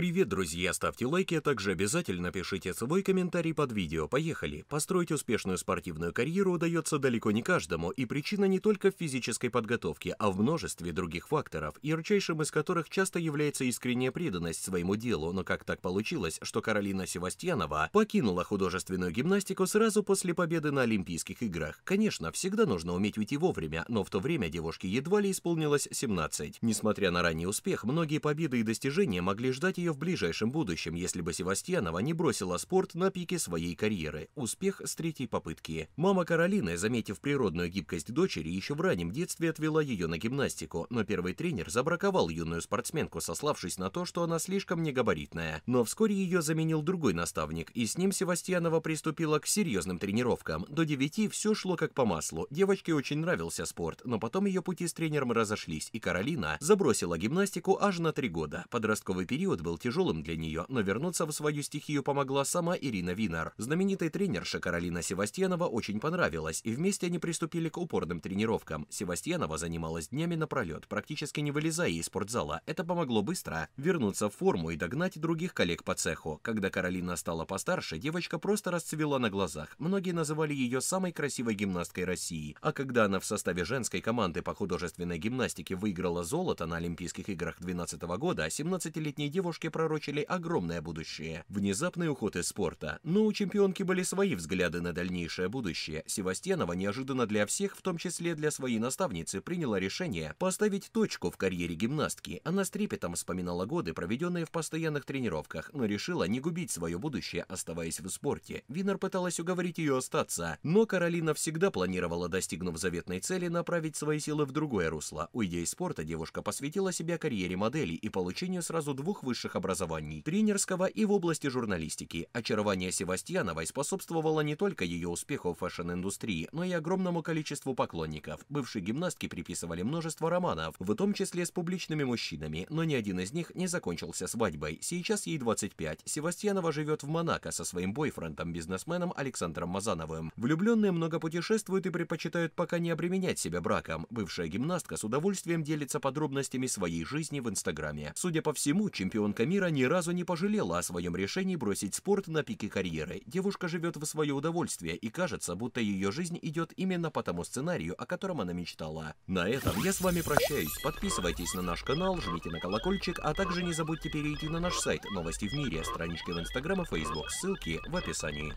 Привет, друзья! Ставьте лайки, а также обязательно пишите свой комментарий под видео. Поехали! Построить успешную спортивную карьеру удается далеко не каждому, и причина не только в физической подготовке, а в множестве других факторов, ярчайшим из которых часто является искренняя преданность своему делу. Но как так получилось, что Каролина Севастьянова покинула художественную гимнастику сразу после победы на Олимпийских играх? Конечно, всегда нужно уметь уйти вовремя, но в то время девушке едва ли исполнилось 17. Несмотря на ранний успех, многие победы и достижения могли ждать ее в ближайшем будущем, если бы Севастьянова не бросила спорт на пике своей карьеры. Успех с третьей попытки. Мама Каролины, заметив природную гибкость дочери, еще в раннем детстве отвела ее на гимнастику, но первый тренер забраковал юную спортсменку, сославшись на то, что она слишком негабаритная. Но вскоре ее заменил другой наставник, и с ним Севастьянова приступила к серьезным тренировкам. До 9 все шло как по маслу. Девочке очень нравился спорт, но потом ее пути с тренером разошлись, и Каролина забросила гимнастику аж на три года. Подростковый период был тяжелым для нее, но вернуться в свою стихию помогла сама Ирина Винер. Знаменитой тренерша Каролина Севастьянова очень понравилась, и вместе они приступили к упорным тренировкам. Севастьянова занималась днями напролет, практически не вылезая из спортзала. Это помогло быстро вернуться в форму и догнать других коллег по цеху. Когда Каролина стала постарше, девочка просто расцвела на глазах. Многие называли ее самой красивой гимнасткой России. А когда она в составе женской команды по художественной гимнастике выиграла золото на Олимпийских играх 2012 года, 17-летней девушке девушки пророчили огромное будущее. Внезапный уход из спорта. Но ну, у чемпионки были свои взгляды на дальнейшее будущее. Севастьянова неожиданно для всех, в том числе для своей наставницы, приняла решение поставить точку в карьере гимнастки. Она с трепетом вспоминала годы, проведенные в постоянных тренировках, но решила не губить свое будущее, оставаясь в спорте. Винер пыталась уговорить ее остаться, но Каролина всегда планировала, достигнув заветной цели, направить свои силы в другое русло. Уйдя из спорта, девушка посвятила себя карьере модели и получению сразу двух высших высших образований, тренерского и в области журналистики. Очарование Севастьяновой способствовало не только ее успеху в фэшн-индустрии, но и огромному количеству поклонников. Бывшей гимнастки приписывали множество романов, в том числе с публичными мужчинами, но ни один из них не закончился свадьбой. Сейчас ей 25. Севастьянова живет в Монако со своим бойфрендом-бизнесменом Александром Мазановым. Влюбленные много путешествуют и предпочитают пока не обременять себя браком. Бывшая гимнастка с удовольствием делится подробностями своей жизни в Инстаграме. Судя по всему, чемпионка Камира ни разу не пожалела о своем решении бросить спорт на пике карьеры. Девушка живет в свое удовольствие и кажется, будто ее жизнь идет именно по тому сценарию, о котором она мечтала. На этом я с вами прощаюсь. Подписывайтесь на наш канал, жмите на колокольчик, а также не забудьте перейти на наш сайт «Новости в мире», странички в Инстаграм и Фейсбук. Ссылки в описании.